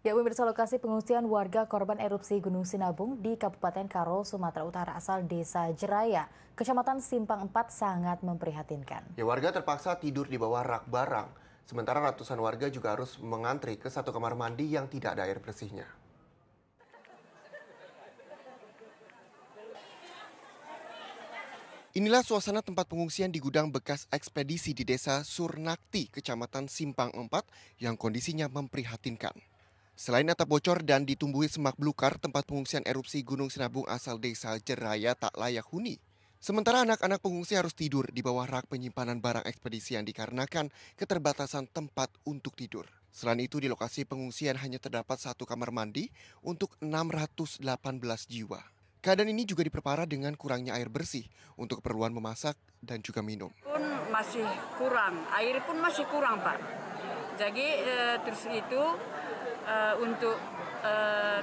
Ya, pemirsa lokasi pengungsian warga korban erupsi Gunung Sinabung di Kabupaten Karo, Sumatera Utara asal Desa Jeraya, Kecamatan Simpang 4 sangat memprihatinkan. Ya, warga terpaksa tidur di bawah rak barang, sementara ratusan warga juga harus mengantri ke satu kamar mandi yang tidak ada air bersihnya. Inilah suasana tempat pengungsian di gudang bekas ekspedisi di desa Surnakti, kecamatan Simpang 4 yang kondisinya memprihatinkan. Selain atap bocor dan ditumbuhi semak belukar, tempat pengungsian erupsi Gunung Sinabung asal desa Jeraya tak layak huni. Sementara anak-anak pengungsi harus tidur di bawah rak penyimpanan barang ekspedisi yang dikarenakan keterbatasan tempat untuk tidur. Selain itu, di lokasi pengungsian hanya terdapat satu kamar mandi untuk 618 jiwa. Keadaan ini juga diperparah dengan kurangnya air bersih untuk keperluan memasak dan juga minum. Pun masih kurang, air pun masih kurang, Pak. Jadi e, terus itu uh, untuk uh,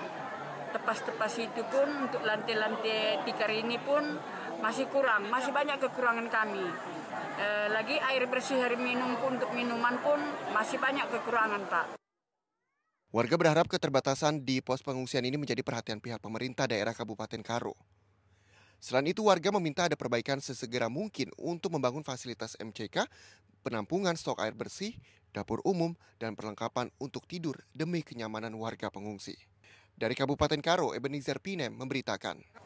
tepas-tepas itu pun untuk lantai-lantai tikar ini pun masih kurang, masih banyak kekurangan kami. Uh, lagi air bersih hari minum pun untuk minuman pun masih banyak kekurangan, Pak. Warga berharap keterbatasan di pos pengungsian ini menjadi perhatian pihak pemerintah daerah Kabupaten Karo. Selain itu, warga meminta ada perbaikan sesegera mungkin untuk membangun fasilitas MCK, penampungan stok air bersih, dapur umum, dan perlengkapan untuk tidur demi kenyamanan warga pengungsi. Dari Kabupaten Karo, Ebenezer Pinem memberitakan.